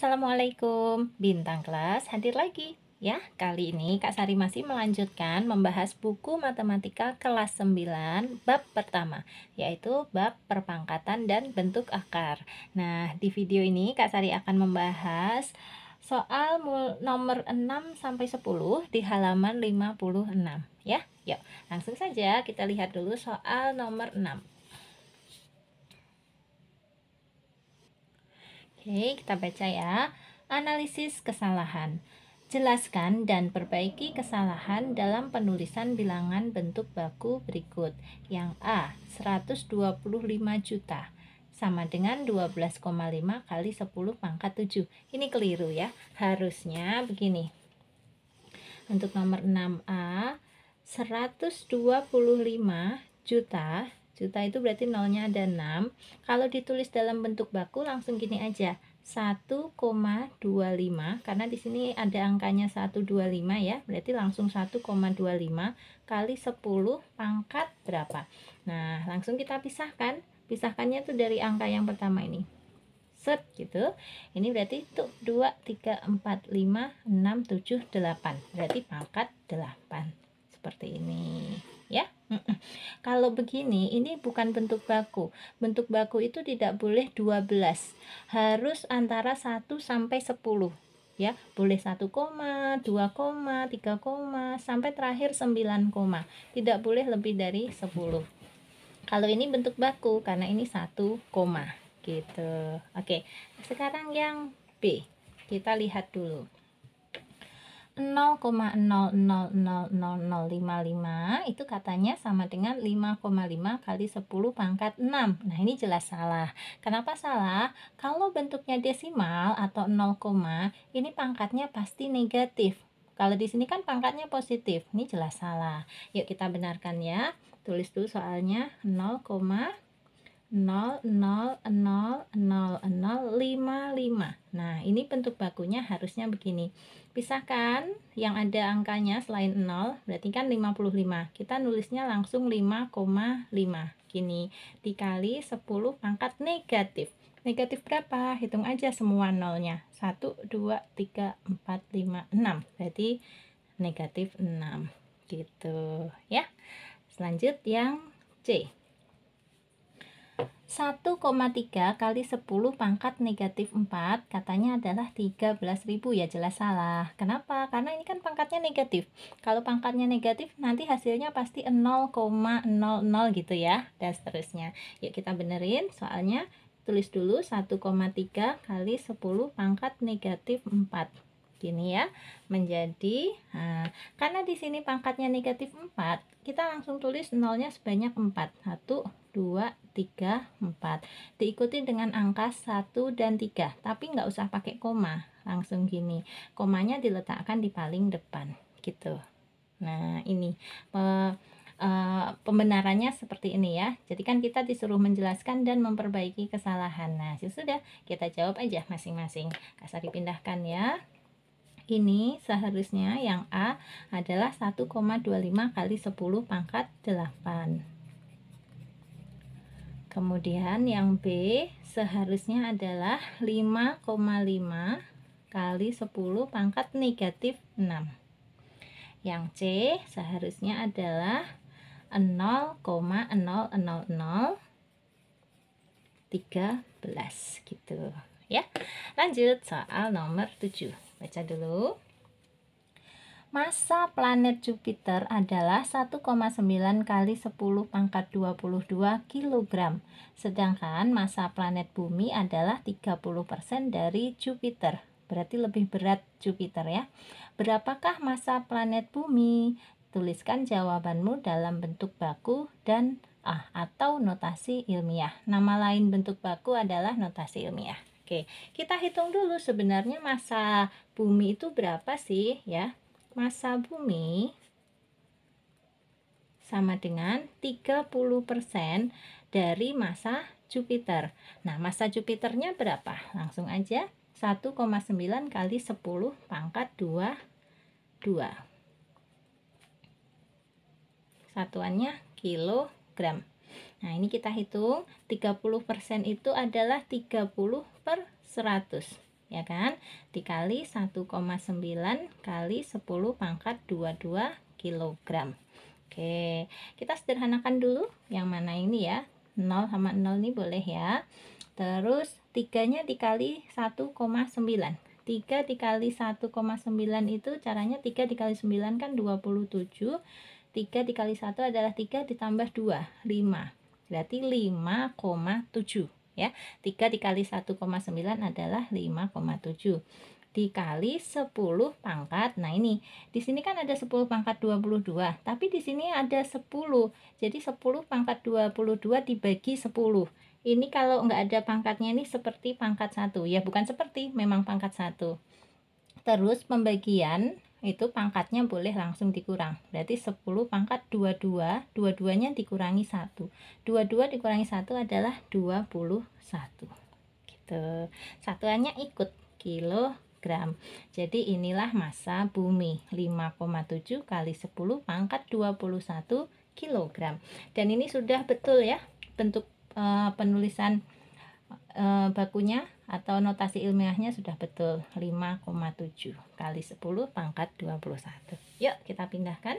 Assalamualaikum Bintang kelas hadir lagi Ya, kali ini Kak Sari masih melanjutkan membahas buku matematika kelas 9 bab pertama, yaitu bab perpangkatan dan bentuk akar. Nah, di video ini Kak Sari akan membahas soal nomor 6 sampai 10 di halaman 56, ya. Yuk, langsung saja kita lihat dulu soal nomor 6. Oke, kita baca ya. Analisis kesalahan. Jelaskan dan perbaiki kesalahan dalam penulisan bilangan bentuk baku berikut. Yang A, 125 juta sama dengan 12,5 kali 10 pangkat 7. Ini keliru ya. Harusnya begini. Untuk nomor 6A, 125 juta Juta itu berarti nolnya ada 6. Kalau ditulis dalam bentuk baku langsung gini aja. 1,25 karena di sini ada angkanya 125 ya. Berarti langsung 1,25 kali 10 pangkat berapa. Nah, langsung kita pisahkan. Pisahkannya tuh dari angka yang pertama ini set gitu. Ini berarti tuh 2 3 4 5 6 7 8. Berarti pangkat 8. Seperti ini ya. Kalau begini, ini bukan bentuk baku. Bentuk baku itu tidak boleh 12. Harus antara 1 sampai 10 ya. Boleh 1 koma, 2 koma, 3 koma, sampai terakhir 9 koma. Tidak boleh lebih dari 10. Kalau ini bentuk baku karena ini 1 koma gitu. Oke. Sekarang yang B. Kita lihat dulu. 0,000055 itu katanya sama dengan 5,5 kali 10 pangkat 6. Nah, ini jelas salah. Kenapa salah? Kalau bentuknya desimal atau 0, ini pangkatnya pasti negatif. Kalau di sini kan pangkatnya positif. Ini jelas salah. Yuk kita benarkan ya. Tulis dulu soalnya 0, 0, 0, 0, 0, 0, 5, 5. Nah, ini bentuk bakunya harusnya begini. Pisahkan yang ada angkanya selain 0, berarti kan 55. Kita nulisnya langsung 5,5. Gini, dikali 10 pangkat negatif. Negatif berapa? Hitung aja semua nolnya. 1, 2, 3, 4, 5, 6. Berarti negatif 6. Gitu ya. Selanjut yang C. 1,3 kali 10 pangkat negatif 4 katanya adalah 13.000 ya jelas salah. Kenapa? Karena ini kan pangkatnya negatif. Kalau pangkatnya negatif nanti hasilnya pasti 0,00 gitu ya dan seterusnya. Yuk kita benerin soalnya tulis dulu 1,3 kali 10 pangkat negatif 4 gini ya menjadi nah, karena di sini pangkatnya negatif 4 kita langsung tulis nolnya sebanyak 4 1, 2, 3, 4 diikuti dengan angka 1 dan 3 tapi nggak usah pakai koma langsung gini komanya diletakkan di paling depan gitu nah ini pe, uh, pembenarannya seperti ini ya jadi kan kita disuruh menjelaskan dan memperbaiki kesalahan nah sudah kita jawab aja masing-masing kasar dipindahkan ya ini seharusnya yang A adalah 1,25 kali 10 pangkat 8. Kemudian yang B seharusnya adalah 5,5 kali 10 pangkat negatif 6. Yang C seharusnya adalah 0,000 13 gitu ya. Lanjut soal nomor 7. Baca dulu. Masa planet Jupiter adalah 1,9 kali 10 pangkat 22 kg, sedangkan masa planet Bumi adalah 30% dari Jupiter. Berarti lebih berat Jupiter ya. Berapakah masa planet Bumi? Tuliskan jawabanmu dalam bentuk baku dan ah atau notasi ilmiah. Nama lain bentuk baku adalah notasi ilmiah. Oke, kita hitung dulu sebenarnya masa bumi itu berapa sih ya? Masa bumi sama dengan 30% dari masa Jupiter. Nah, masa Jupiternya berapa? Langsung aja 1,9 kali 10 pangkat 2 2. Satuannya kilogram. Nah, ini kita hitung 30% itu adalah 30 100 ya kan dikali 1,9 kali 10 pangkat 22 kg Oke kita sederhanakan dulu yang mana ini ya 0 sama 0 ini boleh ya terus tiganya dikali 1,9 3 dikali 1,9 itu caranya 3 dikali 9 kan 27 3 dikali 1 adalah 3 ditambah 2 5 berarti 5,7 ya. 3 dikali 1,9 adalah 5,7 dikali 10 pangkat. Nah, ini di sini kan ada 10 pangkat 22, tapi di sini ada 10. Jadi 10 pangkat 22 dibagi 10. Ini kalau nggak ada pangkatnya ini seperti pangkat 1. Ya, bukan seperti, memang pangkat 1. Terus pembagian itu pangkatnya boleh langsung dikurang. Berarti 10 pangkat 22, 22-nya dikurangi 1. 22 dikurangi 1 adalah 21. Gitu. Satuannya ikut kilogram. Jadi inilah massa bumi 5,7 kali 10 pangkat 21 kilogram. Dan ini sudah betul ya bentuk e, penulisan e, bakunya atau notasi ilmiahnya sudah betul 5,7 kali 10 pangkat 21 yuk kita pindahkan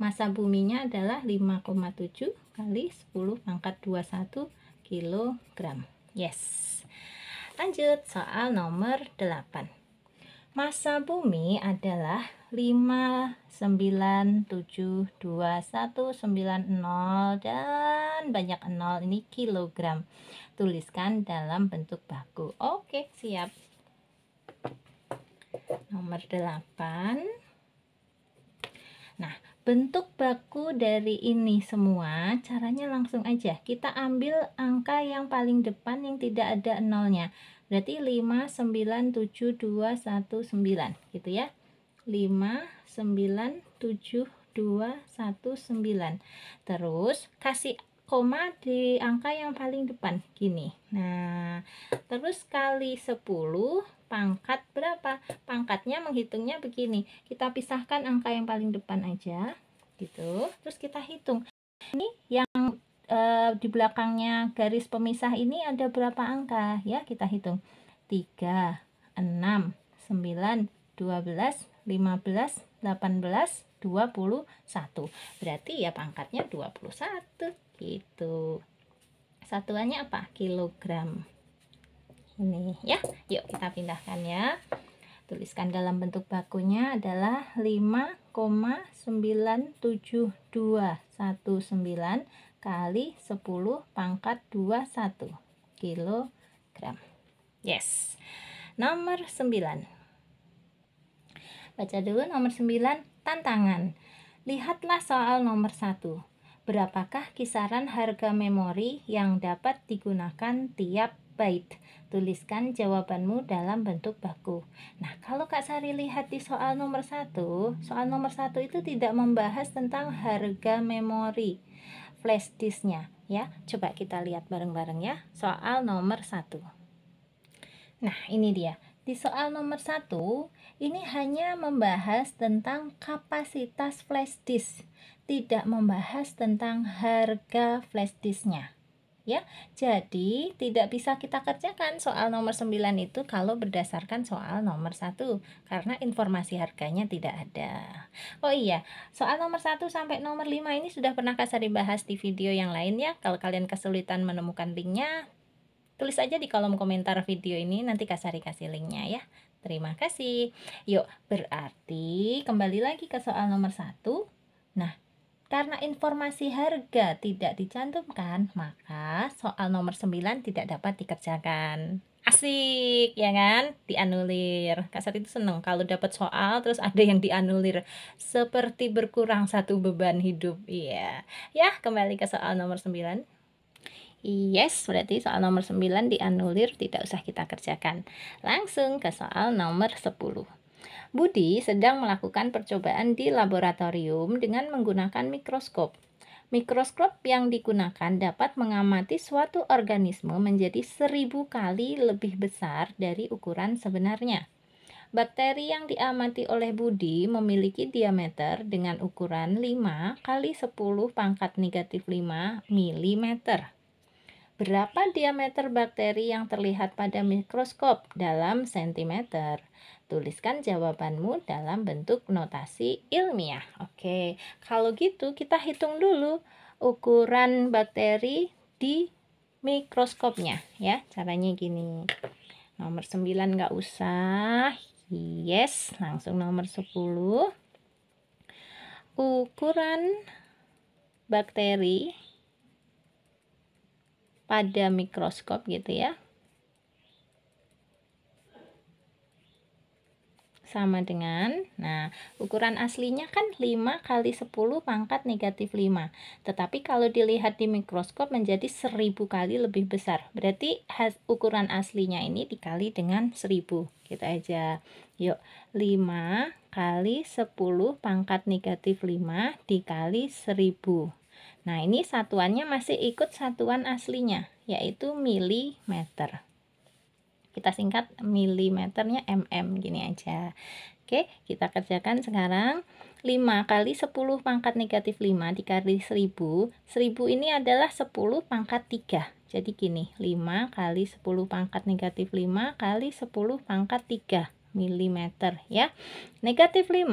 masa buminya adalah 5,7 kali 10 pangkat 21 kilogram yes lanjut soal nomor 8 Masa bumi adalah 0, dan banyak 0 ini kilogram. Tuliskan dalam bentuk baku. Oke, siap. Nomor 8. Nah, bentuk baku dari ini semua caranya langsung aja. Kita ambil angka yang paling depan yang tidak ada nolnya. Berarti 5, 9, 7, 2, 1, 9 gitu ya. 5, 9, 7, 2, 1, 9. Terus kasih koma di angka yang paling depan gini. Nah, terus kali 10 pangkat berapa? Pangkatnya menghitungnya begini. Kita pisahkan angka yang paling depan aja gitu. Terus kita hitung. Ini yang e, di belakangnya garis pemisah ini ada berapa angka ya kita hitung 3 6 9 12 15 18 21 berarti ya pangkatnya 21 gitu satuannya apa kilogram ini ya yuk kita pindahkan ya tuliskan dalam bentuk bakunya adalah 5,972 19 kali 10 pangkat 21 kilogram. Yes. Nomor 9. Baca dulu nomor 9, tantangan. Lihatlah soal nomor 1. Berapakah kisaran harga memori yang dapat digunakan tiap bait. Tuliskan jawabanmu dalam bentuk baku. Nah, kalau Kak Sari lihat di soal nomor satu, soal nomor satu itu tidak membahas tentang harga memori flash disknya. Ya, coba kita lihat bareng-bareng ya. Soal nomor satu. Nah, ini dia. Di soal nomor satu, ini hanya membahas tentang kapasitas flash disk, tidak membahas tentang harga flash disknya ya. Jadi tidak bisa kita kerjakan soal nomor 9 itu kalau berdasarkan soal nomor 1 karena informasi harganya tidak ada. Oh iya, soal nomor 1 sampai nomor 5 ini sudah pernah Kasari bahas di video yang lain ya. Kalau kalian kesulitan menemukan linknya, tulis aja di kolom komentar video ini nanti Kasari kasih linknya ya. Terima kasih. Yuk, berarti kembali lagi ke soal nomor 1. Nah, karena informasi harga tidak dicantumkan, maka soal nomor 9 tidak dapat dikerjakan. Asik, ya kan? Dianulir. Kak Sari itu seneng kalau dapat soal terus ada yang dianulir. Seperti berkurang satu beban hidup. Iya. Yeah. Ya, kembali ke soal nomor 9. Yes, berarti soal nomor 9 dianulir tidak usah kita kerjakan. Langsung ke soal nomor 10. Budi sedang melakukan percobaan di laboratorium dengan menggunakan mikroskop. Mikroskop yang digunakan dapat mengamati suatu organisme menjadi seribu kali lebih besar dari ukuran sebenarnya. Bakteri yang diamati oleh Budi memiliki diameter dengan ukuran 5 kali 10 pangkat negatif 5 mm berapa diameter bakteri yang terlihat pada mikroskop dalam sentimeter? Tuliskan jawabanmu dalam bentuk notasi ilmiah. Oke, kalau gitu kita hitung dulu ukuran bakteri di mikroskopnya ya. Caranya gini. Nomor 9 nggak usah. Yes, langsung nomor 10. Ukuran bakteri pada mikroskop gitu ya. sama dengan nah ukuran aslinya kan 5 kali 10 pangkat negatif 5 tetapi kalau dilihat di mikroskop menjadi 1000 kali lebih besar berarti has, ukuran aslinya ini dikali dengan 1000 kita gitu aja yuk 5 kali 10 pangkat negatif 5 dikali 1000 Nah, ini satuannya masih ikut satuan aslinya, yaitu milimeter. Kita singkat milimeternya mm gini aja. Oke, kita kerjakan sekarang 5 kali 10 pangkat negatif 5 dikali 1000. 1000 ini adalah 10 pangkat 3. Jadi gini, 5 kali 10 pangkat negatif 5 kali 10 pangkat 3 milimeter ya. Negatif 5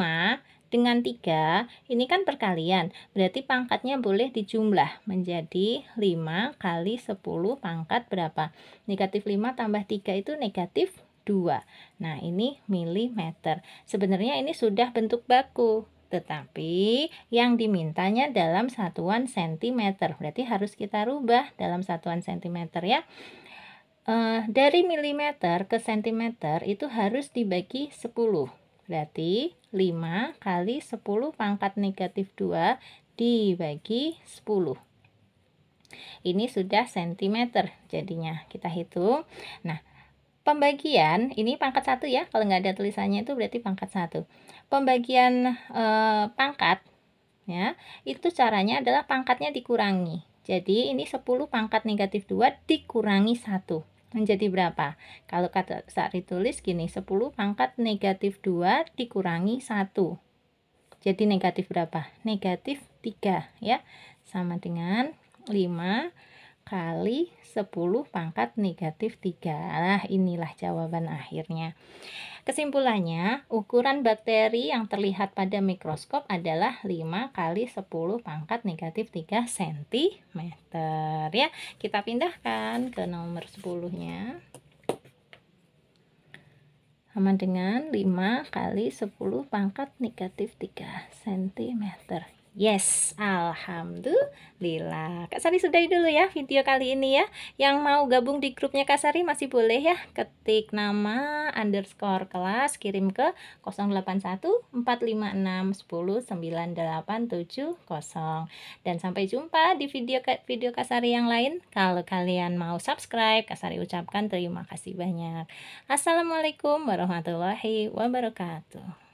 dengan 3 ini kan perkalian berarti pangkatnya boleh dijumlah menjadi 5 kali 10 pangkat berapa negatif 5 tambah 3 itu negatif 2 nah ini milimeter sebenarnya ini sudah bentuk baku tetapi yang dimintanya dalam satuan sentimeter berarti harus kita rubah dalam satuan sentimeter ya Uh, dari milimeter ke sentimeter itu harus dibagi 10 Berarti 5 kali 10 pangkat negatif 2 dibagi 10. Ini sudah cm jadinya kita hitung. Nah, pembagian ini pangkat satu ya. Kalau nggak ada tulisannya itu berarti pangkat satu. Pembagian e, pangkat ya itu caranya adalah pangkatnya dikurangi. Jadi ini 10 pangkat negatif 2 dikurangi 1 menjadi berapa? Kalau kata saat ditulis gini, 10 pangkat negatif 2 dikurangi 1. Jadi negatif berapa? Negatif 3 ya. Sama dengan 5 kali 10 pangkat negatif 3. Nah, inilah jawaban akhirnya. Kesimpulannya, ukuran bakteri yang terlihat pada mikroskop adalah 5 kali 10 pangkat negatif 3 cm. Ya, kita pindahkan ke nomor 10-nya. Sama dengan 5 kali 10 pangkat negatif 3 cm. Yes, Alhamdulillah. Kak Sari sudahi dulu ya video kali ini ya. Yang mau gabung di grupnya Kak Sari masih boleh ya. Ketik nama underscore kelas kirim ke 081456109870 Dan sampai jumpa di video video Kak Sari yang lain. Kalau kalian mau subscribe, Kak Sari ucapkan terima kasih banyak. Assalamualaikum warahmatullahi wabarakatuh.